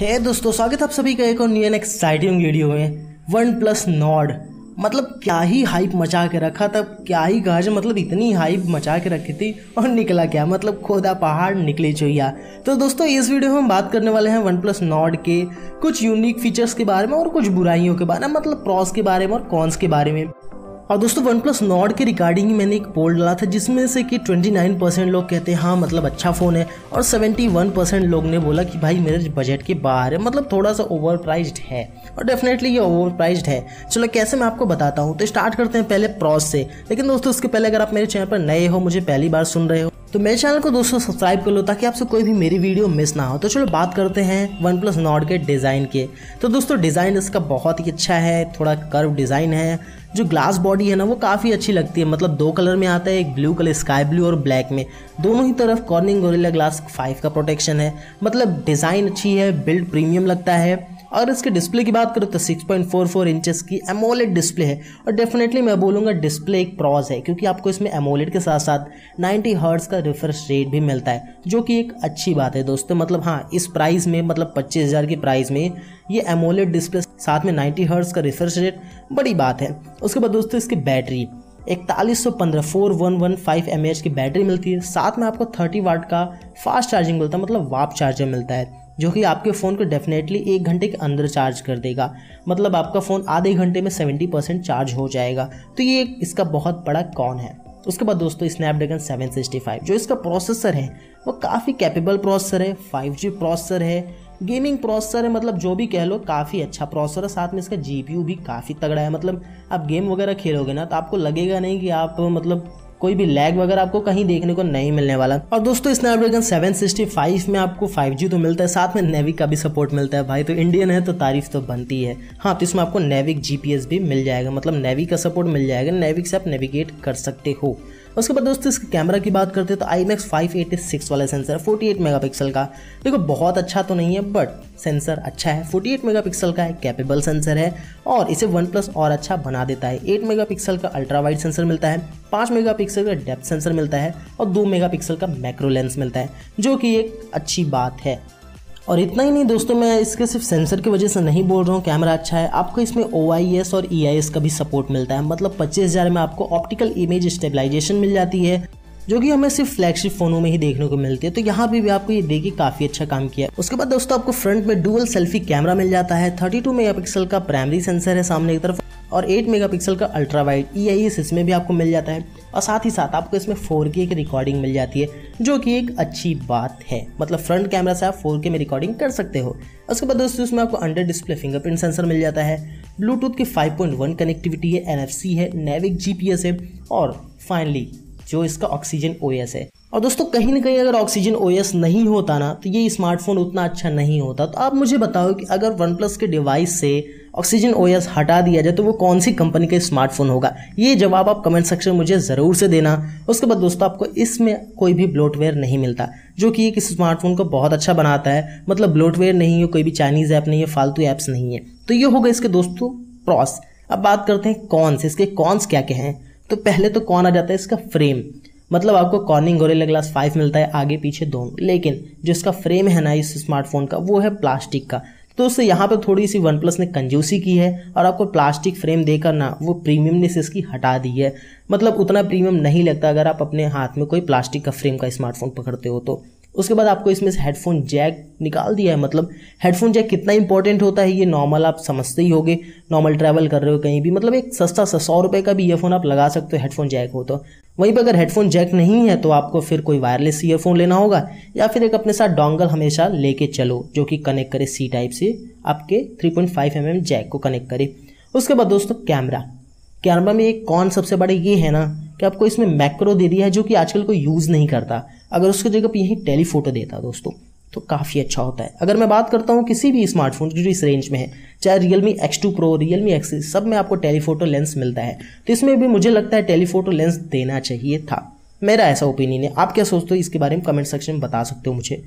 हे hey दोस्तों स्वागत आप सभी का एक और न्यू एक्साइटिंग वीडियो में वन प्लस नॉड मतलब क्या ही हाइप मचा के रखा था क्या ही गज मतलब इतनी हाइप मचा के रखी थी और निकला क्या मतलब खोदा पहाड़ निकले चोया तो दोस्तों इस वीडियो में हम बात करने वाले हैं वन प्लस नॉड के कुछ यूनिक फीचर्स के बारे में और कुछ बुराइयों के बारे में मतलब प्रॉस के बारे में और कॉन्स के बारे में और दोस्तों वन प्लस नॉड के रिगार्डिंग मैंने एक पोल डाला था जिसमें से कि 29 परसेंट लोग कहते हैं हाँ मतलब अच्छा फ़ोन है और 71 परसेंट लोग ने बोला कि भाई मेरे बजट के बाहर है मतलब थोड़ा सा ओवर है और डेफिनेटली ये ओवर है चलो कैसे मैं आपको बताता हूँ तो स्टार्ट करते हैं पहले प्रॉस से लेकिन दोस्तों उसके पहले अगर आप मेरे चैनल पर नए हो मुझे पहली बार सुन रहे हो तो मेरे चैनल को दोस्तों सब्सक्राइब कर लो ताकि आपसे कोई भी मेरी वीडियो मिस ना हो तो चलो बात करते हैं वन प्लस नॉट के डिज़ाइन के तो दोस्तों डिज़ाइन इसका बहुत ही अच्छा है थोड़ा कर्व डिज़ाइन है जो ग्लास बॉडी है ना वो काफ़ी अच्छी लगती है मतलब दो कलर में आता है एक ब्लू कलर स्काई ब्लू और ब्लैक में दोनों ही तरफ कॉर्निंग गोरिल्ला ग्लास फाइव का प्रोटेक्शन है मतलब डिज़ाइन अच्छी है बिल्ड प्रीमियम लगता है अगर इसके डिस्प्ले की बात करूँ तो 6.44 पॉइंट की एमोलेड डिस्प्ले है और डेफिनेटली मैं बोलूँगा डिस्प्ले एक प्रॉज है क्योंकि आपको इसमें एमोलेड के साथ साथ 90 हर्ट्स का रिफ्रेश रेट भी मिलता है जो कि एक अच्छी बात है दोस्तों मतलब हाँ इस प्राइस में मतलब पच्चीस हज़ार की प्राइस में ये एमोलेड डिस्प्ले साथ में नाइन्टी हर्ट्स का रिफ्रेश रेट बड़ी बात है उसके बाद दोस्तों इसकी बैटरी इकतालीस सौ पंद्रह four one one five m h की बैटरी मिलती है साथ में आपको थर्टी वाट का फास्ट चार्जिंग मिलता है मतलब वाप चार्जर मिलता है जो कि आपके फ़ोन को डेफिनेटली एक घंटे के अंदर चार्ज कर देगा मतलब आपका फ़ोन आधे घंटे में सेवेंटी परसेंट चार्ज हो जाएगा तो ये इसका बहुत बड़ा कौन है उसके बाद दोस्तों स्नैपड्रैगन 765 जो इसका प्रोसेसर है वो काफ़ी कैपेबल प्रोसेसर है जी प्रोसेसर है गेमिंग प्रोसेसर है मतलब जो भी कह लो काफ़ी अच्छा प्रोसेसर है साथ में इसका जी भी काफ़ी तगड़ा है मतलब आप गेम वगैरह खेलोगे ना तो आपको लगेगा नहीं कि आप मतलब कोई भी लैग वगैरह आपको कहीं देखने को नहीं मिलने वाला और दोस्तों स्नैपड्रैगन 765 में आपको 5G तो मिलता है साथ में नेविक का भी सपोर्ट मिलता है भाई तो इंडियन है तो तारीफ तो बनती है हाँ तो इसमें आपको नेविक जीपीएस भी मिल जाएगा मतलब नेविक का सपोर्ट मिल जाएगा नेविक से आप नेविगेट कर सकते हो उसके बाद दोस्तों इसके कैमरा की बात करते हैं तो आई मैक्स वाला सेंसर है फोर्टी मेगापिक्सल का देखो बहुत अच्छा तो नहीं है बट सेंसर अच्छा है 48 मेगापिक्सल का एक कैपेबल सेंसर है और इसे वन प्लस और अच्छा बना देता है 8 मेगापिक्सल का अल्ट्रा वाइड सेंसर मिलता है 5 मेगापिक्सल का डेप्थ सेंसर मिलता है और 2 मेगापिक्सल का मैक्रो लेंस मिलता है जो कि एक अच्छी बात है और इतना ही नहीं दोस्तों मैं इसके सिर्फ सेंसर की वजह से नहीं बोल रहा हूँ कैमरा अच्छा है आपको इसमें ओ और ई e का भी सपोर्ट मिलता है मतलब पच्चीस में आपको ऑप्टिकल इमेज स्टेबलाइजेशन मिल जाती है जो कि हमें सिर्फ फ्लैगशिप फोनों में ही देखने को मिलती है तो यहाँ भी, भी आपको ये देखिए काफी अच्छा काम किया है उसके बाद दोस्तों आपको फ्रंट में डुअल सेल्फी कैमरा मिल जाता है 32 मेगापिक्सल का प्राइमरी सेंसर है सामने की तरफ और 8 मेगापिक्सल का अल्ट्रा वाइड ई आई इसमें भी आपको मिल जाता है और साथ ही साथ आपको इसमें फोर की रिकॉर्डिंग मिल जाती है जो कि एक अच्छी बात है मतलब फ्रंट कैमरा से आप फोर में रिकॉर्डिंग कर सकते हो उसके बाद दोस्तों इसमें आपको अंडर डिस्प्ले फिंगरप्रिंट सेंसर मिल जाता है ब्लूटूथ की 5.1 कनेक्टिविटी है एन है नेविक जी है और फाइनली जो इसका ऑक्सीजन ओ है और दोस्तों कहीं ना कहीं अगर ऑक्सीजन ओ नहीं होता ना तो ये स्मार्टफोन उतना अच्छा नहीं होता तो आप मुझे बताओ कि अगर वन प्लस के डिवाइस से ऑक्सीजन ओ हटा दिया जाए तो वो कौन सी कंपनी का स्मार्टफोन होगा ये जवाब आप कमेंट सेक्शन में मुझे ज़रूर से देना उसके बाद दोस्तों आपको इसमें कोई भी ब्लोटवेयर नहीं मिलता जो कि एक स्मार्टफोन को बहुत अच्छा बनाता है मतलब ब्लोटवेयर नहीं है कोई भी चाइनीज़ ऐप नहीं है फालतू ऐप्स नहीं है तो ये होगा इसके दोस्तों प्रॉस अब बात करते हैं कॉन्स इसके कॉन्स क्या क्या हैं तो पहले तो कौन आ जाता है इसका फ्रेम मतलब आपको कॉर्निंग गोरेला ग्लास फाइव मिलता है आगे पीछे दोनों लेकिन जो इसका फ्रेम है ना इस स्मार्टफोन का वो है प्लास्टिक का तो उससे यहाँ पर थोड़ी सी वन प्लस ने कंजूसी की है और आपको प्लास्टिक फ्रेम देकर ना वो प्रीमियमनेस इसकी हटा दी है मतलब उतना प्रीमियम नहीं लगता अगर आप अपने हाथ में कोई प्लास्टिक का फ्रेम का स्मार्टफोन पकड़ते हो तो उसके बाद आपको इसमें से हेडफोन जैक निकाल दिया है मतलब हेडफोन जैक कितना इंपॉर्टेंट होता है ये नॉर्मल आप समझते ही होगे नॉर्मल ट्रैवल कर रहे हो कहीं भी मतलब एक सस्ता सा सौ रुपये का भी ईयरफोन आप लगा सकते हो हेडफोन जैक हो तो वहीं पर अगर हेडफोन जैक नहीं है तो आपको फिर कोई वायरलेस ईयरफोन लेना होगा या फिर एक अपने साथ डोंगल हमेशा लेके चलो जो कि कनेक्ट करे सी टाइप से आपके 3.5 पॉइंट mm जैक को कनेक्ट करे उसके बाद दोस्तों कैमरा कैमरा में एक कौन सबसे बड़े ये है ना कि आपको इसमें मैक्रो दे दिया है जो कि आजकल कोई यूज़ नहीं करता अगर उसकी जगह पर यही टेलीफोटो देता दोस्तों तो काफ़ी अच्छा होता है अगर मैं बात करता हूँ किसी भी स्मार्टफोन की जो इस रेंज में है चाहे two pro Realme X सब में आपको टेलीफोटो लेंस मिलता है तो इसमें भी मुझे लगता है टेलीफोटो लेंस देना चाहिए था मेरा ऐसा ओपिनियन है आप क्या सोचते हो इसके बारे में कमेंट सेक्शन में बता सकते हो मुझे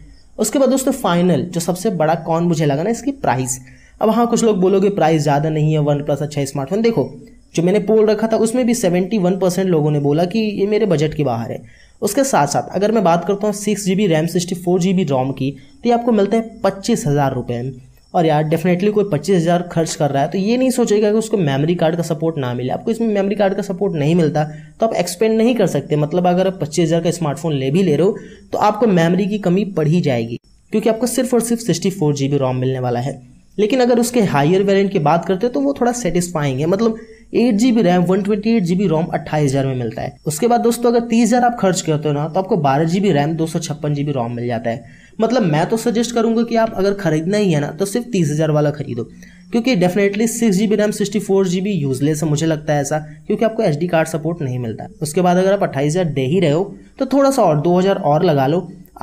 उसके बाद दोस्तों फाइनल जो सबसे बड़ा कौन मुझे लगा ना इसकी प्राइस अब हाँ कुछ लोग बोलोगे प्राइस ज़्यादा नहीं है वन प्लस अच्छा स्मार्टफोन देखो जो मैंने पोल रखा था उसमें भी सेवेंटी वन परसेंट लोगों ने बोला कि ये मेरे बजट के बाहर है उसके साथ साथ अगर मैं बात करता हूँ six G B RAM sixty four G B ROM की तो ये आपको मिलते हैं पच्चीस हज़ार रुपये और यार डेफिनेटली कोई पच्चीस हज़ार खर्च कर रहा है तो ये नहीं सोचेगा कि उसको मेमोरी कार्ड का सपोर्ट ना मिले आपको इसमें मेमोरी कार्ड का सपोर्ट नहीं मिलता तो आप एक्सपेंड नहीं कर सकते मतलब अगर आप पच्चीस हज़ार का स्मार्टफोन ले भी ले रहे हो तो आपको मेमोरी की कमी पड़ ही जाएगी क्योंकि आपको सिर्फ और सिर्फ sixty four G B ROM मिलने वाला है लेकिन अगर उसके हायर वेरियंट की बात करते हैं तो वो थोड़ा सेटिस्फाइंग है मतलब eight GB RAM one twenty eight GB ROM अट्ठाईस हजार में मिलता है उसके बाद दोस्तों अगर तीस हजार आप खर्च करते हो ना तो आपको बारह जीबी रैम दो सौ छप्पन जीबी रोम मिल जाता है मतलब मैं तो सजेस्ट करूंगा कि आप अगर खरीदना ही है ना तो सिर्फ तीस हजार वाला खरीदो क्योंकि definitely six G B RAM sixty four G B useless है मुझे लगता है ऐसा क्योंकि आपको एच डी कार्ड सपोर्ट नहीं मिलता उसके बाद अगर आप अट्ठाईस हज़ार दे ही रहे हो तो थोड़ा सा और दो हज़ार और लगा लो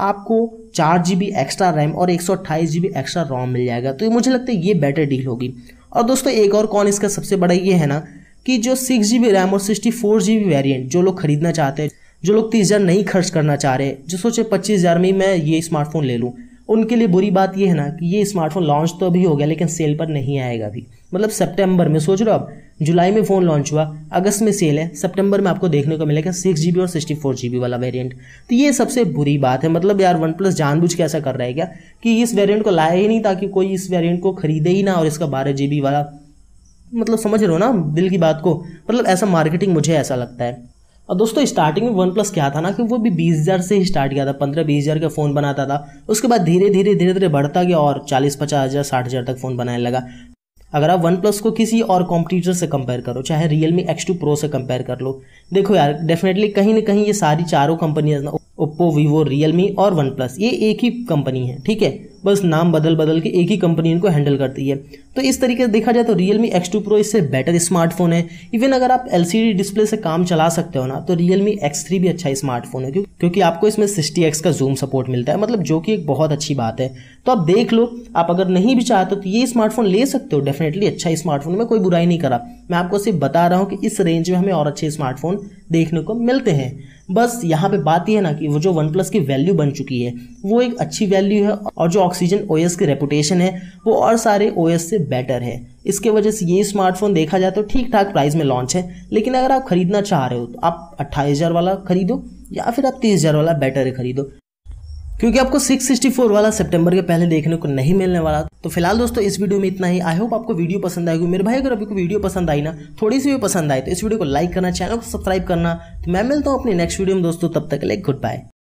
आपको चार जी बी एक्स्ट्रा रैम और एक सौ अट्ठाईस जी बी एक्स्ट्रा रोम मिल जाएगा तो मुझे लगता है ये बेटर डील होगी और दोस्तों एक और कौन इसका सबसे बड़ा ये है ना कि जो सिक्स जी बी रैम और sixty four G B variant जो लोग खरीदना चाहते हैं जो लोग तीस हज़ार नहीं खर्च करना चाह रहे जो सोचे पच्चीस हज़ार में मैं ये स्मार्टफोन ले लूँ उनके लिए बुरी बात ये है ना कि ये स्मार्टफोन लॉन्च तो अभी हो गया लेकिन सेल पर नहीं आएगा अभी मतलब सितंबर में सोच रहे हो आप जुलाई में फ़ोन लॉन्च हुआ अगस्त में सेल है सितंबर में आपको देखने को मिलेगा सिक्स जी और सिक्सटी फोर जी वाला वेरिएंट तो ये सबसे बुरी बात है मतलब यार वन प्लस जानबूझ के ऐसा कर रहा है क्या कि इस वेरियंट को लाया ही नहीं ताकि कोई इस वेरियंट को खरीदे ही ना और इसका बारह जी वाला मतलब समझ रहे हो ना दिल की बात को मतलब ऐसा मार्केटिंग मुझे ऐसा लगता है और दोस्तों स्टार्टिंग में वन प्लस क्या था ना कि वो भी बीस हज़ार से ही स्टार्ट किया था पंद्रह बीस हज़ार का फ़ोन बनाता था उसके बाद धीरे धीरे धीरे धीरे बढ़ता गया और चालीस पचास हज़ार साठ हज़ार तक फ़ोन बनाने लगा अगर आप वन प्लस को किसी और कॉम्पिटिटर से कंपेयर करो चाहे Realme X two pro से कंपेयर कर लो देखो यार डेफिनेटली कहीं ना कहीं ये सारी चारों कंपनियाँ ना ओप्पो वीवो रियल मी और वन प्लस ये एक ही कंपनी है ठीक है बस नाम बदल बदल के एक ही कंपनी इनको हैंडल करती है तो इस तरीके से देखा जाए तो Realme X two pro इससे बेटर स्मार्टफोन है इवन अगर आप एल डिस्प्ले से काम चला सकते हो ना तो रियल मी एक्स थ्री भी अच्छा स्मार्टफोन है क्योंकि आपको इसमें सिक्सटी एक्स का जूम सपोर्ट मिलता है मतलब जो कि एक बहुत अच्छी बात है तो आप देख लो आप अगर नहीं भी चाहते तो ये स्मार्टफोन ले सकते हो डेफिनेटली अच्छा स्मार्टफोन में कोई बुराई नहीं करा मैं आपको सिर्फ बता रहा हूँ कि इस रेंज में हमें और अच्छे स्मार्टफोन देखने को मिलते हैं बस यहाँ पे बात यह है ना कि वो जो वन प्लस की वैल्यू बन चुकी है वो एक अच्छी वैल्यू है और जो ऑक्सीजन ओएस की रेपुटेशन है वो और सारे ओएस से बेटर है इसके वजह से ये स्मार्टफोन देखा जाए तो ठीक ठाक प्राइस में लॉन्च है लेकिन अगर आप खरीदना चाह रहे हो तो आप अट्ठाईस वाला खरीदो या फिर आप तीस वाला बेटर है खरीदो क्योंकि आपको 664 वाला सितंबर के पहले देखने को नहीं मिलने वाला तो फिलहाल दोस्तों इस वीडियो में इतना ही आई होप आपको वीडियो पसंद आएगी मेरे भाई अगर आपको वीडियो पसंद आई ना थोड़ी सी भी पसंद आए तो इस वीडियो को लाइक करना चैनल को सब्सक्राइब करना तो मैं मिलता हूँ अपने नेक्स्ट वीडियो में दोस्तों तब तक लाइक गुड बाय